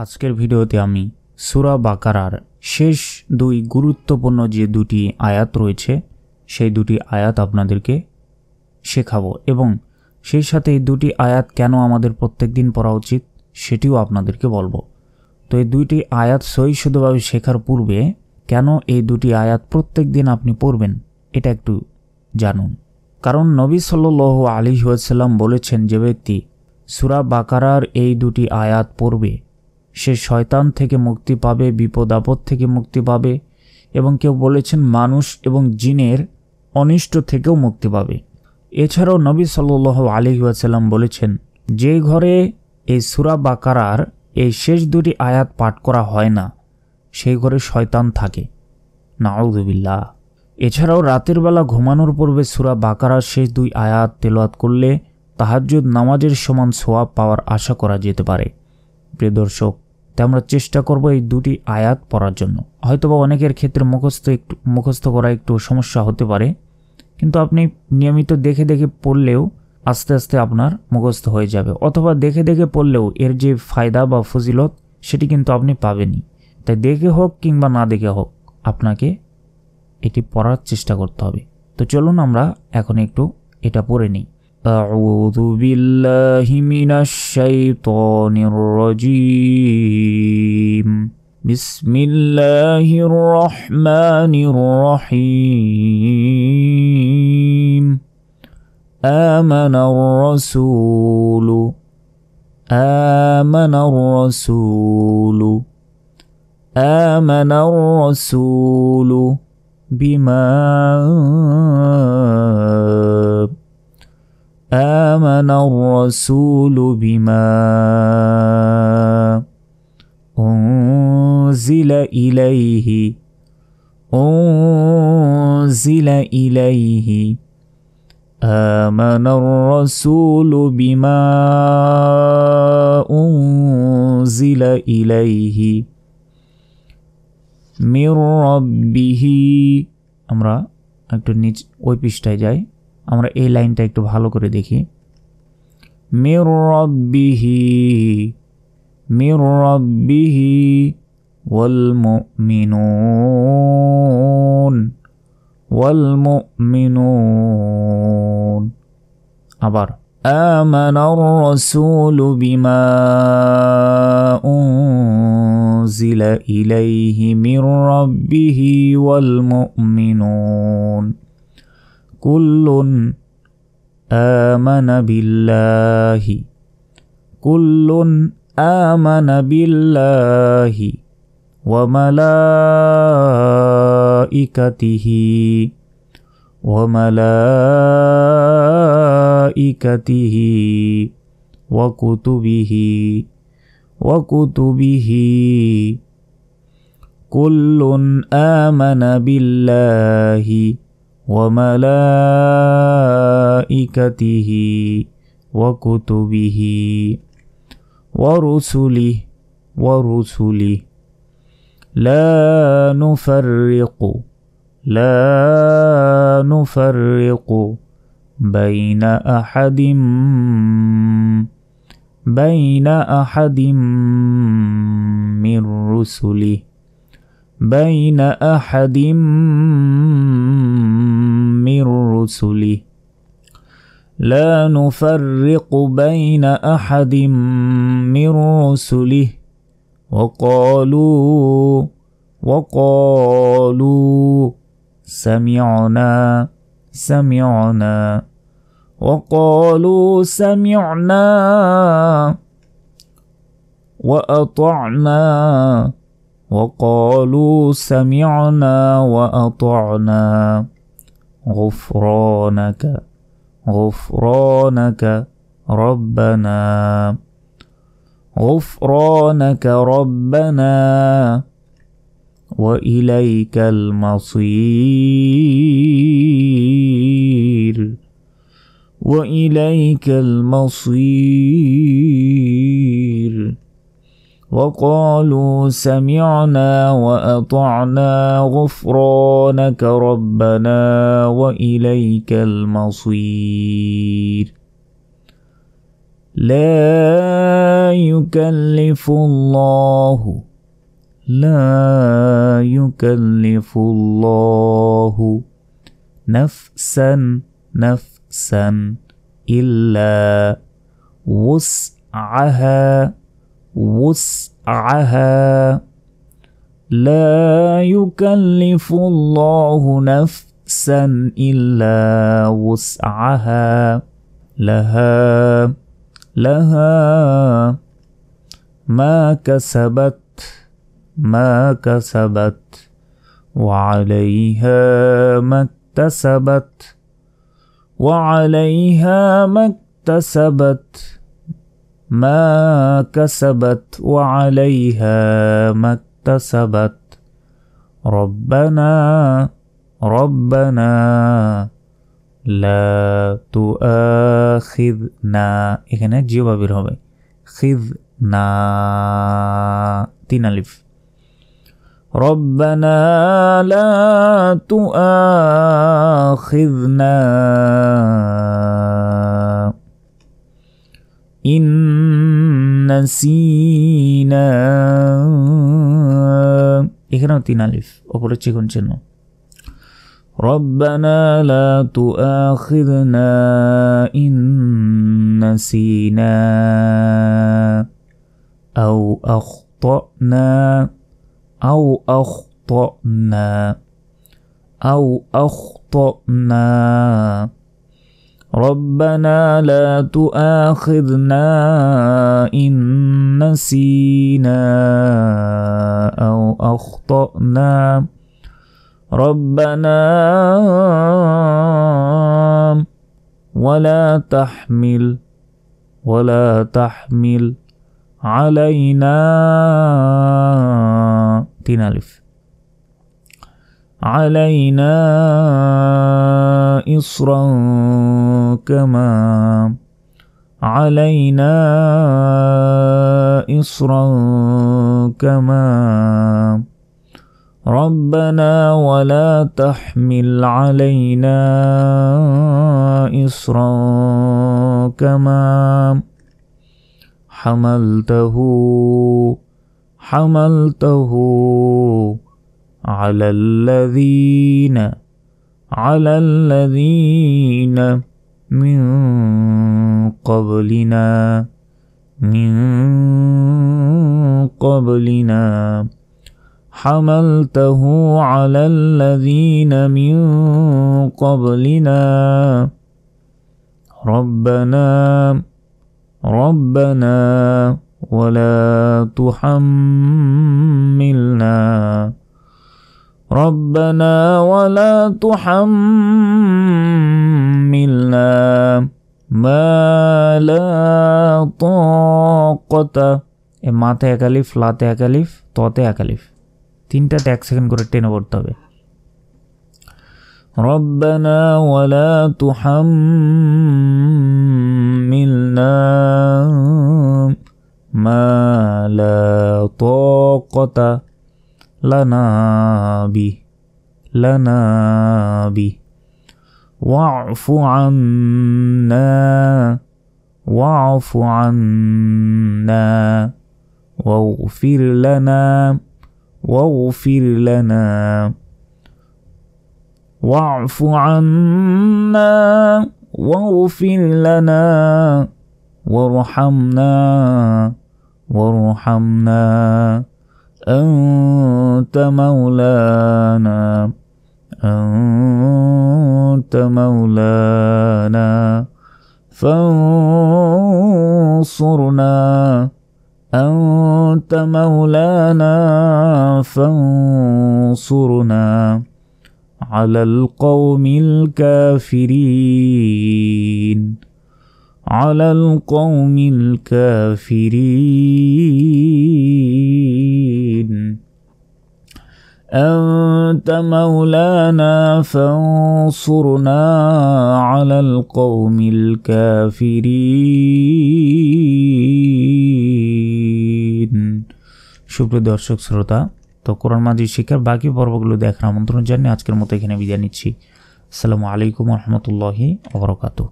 আজকের ভিডিওতে আমি সুরা বাকারার শেষ দুই গুরুত্বপূর্ণ যে দুটি আয়াত রয়েছে সেই দুটি আয়াত আপনাদেরকে শেখাবো এবং সেই সাথে এই দুটি আয়াত কেন আমাদের প্রত্যেক দিন পড়া উচিত সেটিও আপনাদেরকে বলবো তো এই দুইটি আয়াত সহিষ্ণুভাবে শেখার পূর্বে কেন এই দুটি আয়াত প্রত্যেক দিন আপনি পড়বেন এটা একটু জানুন কারণ নবী সাল্ল আলী ওয়াসাল্লাম বলেছেন যে ব্যক্তি সুরা বাকারার এই দুটি আয়াত পড়বে সে শয়তান থেকে মুক্তি পাবে বিপদ আপদ থেকে মুক্তি পাবে এবং কেউ বলেছেন মানুষ এবং জিনের অনিষ্ট থেকেও মুক্তি পাবে এছাড়াও নবী সাল্লাহ আলিহাসাল্লাম বলেছেন যে ঘরে এই সুরা বাকারার এই শেষ দুটি আয়াত পাঠ করা হয় না সেই ঘরে শয়তান থাকে নাউদুবিল্লা এছাড়াও রাতের বেলা ঘুমানোর পূর্বে সুরা বাকারার শেষ দুই আয়াত তেলোয়াত করলে তাহাজ্জুদ নামাজের সমান সোয়াব পাওয়ার আশা করা যেতে পারে প্রিয় দর্শক তাই আমরা চেষ্টা করব এই দুটি আয়াত পড়ার জন্য হয়তোবা অনেকের ক্ষেত্রে মুখস্থ একটু মুখস্থ করা একটু সমস্যা হতে পারে কিন্তু আপনি নিয়মিত দেখে দেখে পড়লেও আস্তে আস্তে আপনার মুখস্থ হয়ে যাবে অথবা দেখে দেখে পড়লেও এর যে ফায়দা বা ফজিলত সেটি কিন্তু আপনি পাবেনই তাই দেখে হোক কিংবা না দেখে হোক আপনাকে এটি পড়ার চেষ্টা করতে হবে তো চলুন আমরা এখন একটু এটা পড়ে নিই أعوذ بالله من الشيطان الرجيم بسم الله الرحمن الرحيم آمن الرسول آمن الرسول آمن الرسول بما آمن الرسول بما أنزل إليه أنزل إليه آمن الرسول بما أنزل إليه من ربه امرا একটু নিচ ওই পৃষ্ঠায় যাই আমরা এই লাইনটা একটু ভালো করে দেখি মির রব্বিহি মির রব্বিহি ওয়াল মুমিনুন ওয়াল মুমিনুন আবার آمن الرسول بما أنزل إليه রব্বিহি ربه والمؤمنون كل آمن بالله كل آمن بالله وملائكته وملائكته وكتبه وكتبه كل آمن بالله وملائكته وكتبه ورسله ورسله لا نفرق لا نفرق بين أحد بين أحد من رسله بين أحد من رسله لا نفرق بين أحد من رسله وقالوا وقالوا سمعنا سمعنا وقالوا سمعنا وأطعنا وقالوا سمعنا وأطعنا غفرانك غفرانك ربنا غفرانك ربنا وإليك المصير وإليك المصير وقالوا سمعنا وأطعنا غفرانك ربنا وإليك المصير لا يكلف الله لا يكلف الله نفسا نفسا إلا وسعها وسعها لا يكلف الله نفسا إلا وسعها لها لها ما كسبت ما كسبت وعليها ما اكتسبت وعليها ما اكتسبت ما كسبت وعليها ما اكتسبت ربنا ربنا لا تؤاخذنا এখানে জিওবা বের হবে خذنا تين ألف ربنا لا تؤاخذنا إن نسينا এখানেও তিন আলিফ ওপরে চিকন شنو ربنا لا تؤاخذنا إن نسينا أو أخطأنا أو أخطأنا أو أخطأنا, أو أخطأنا ربنا لا تؤاخذنا إن نسينا أو أخطأنا ربنا ولا تحمل ولا تحمل علينا تنالف علينا إصرا كما علينا إصرا كما ربنا ولا تحمل علينا إصرا كما حملته حملته على الذين على الذين من قبلنا من قبلنا حملته على الذين من قبلنا ربنا ربنا ولا تحملنا ربنا ولا تحملنا ما لا طاقة এ মাতে একালিফ লাতে একালিফ ততে একালিফ তিনটাতে এক সেকেন্ড করে টেনে পড়তে হবে ربنا ولا تحملنا ما لا طاقة لنا بي لنا بي واعف عنا واعف عنا واغفر لنا واغفر لنا واعف عنا واغفر لنا وارحمنا وارحمنا أنت مولانا أنت مولانا فانصرنا أنت مولانا فانصرنا على القوم الكافرين على القوم الكافرين أنت مولانا فانصرنا على القوم الكافرين সুপ্রিয় দর্শক শ্রোতা তো কোরআন মাজির শিক্ষার বাকি পর্বগুলো দেখার আমন্ত্রণ জানিয়ে আজকের মতো এখানে বিদায় নিচ্ছি আসসালামু আলাইকুম রহমতুল্লাহি ওবরকাতু